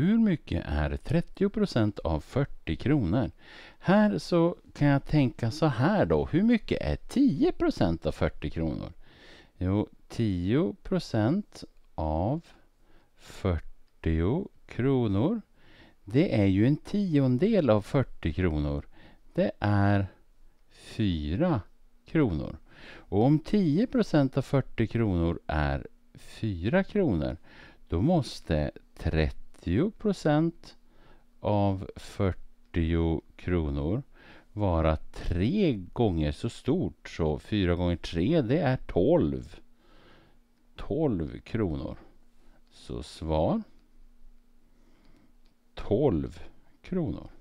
hur mycket är 30 av 40 kronor? Här så kan jag tänka så här då. Hur mycket är 10 av 40 kronor? Jo, 10 av 40 kronor. Det är ju en tiondel av 40 kronor. Det är 4 kronor. Och om 10 av 40 kronor är 4 kronor, då måste 30 30 procent av 40 kronor vara tre gånger så stort. Så fyra gånger tre, det är 12. 12 kronor. Så svar 12 kronor.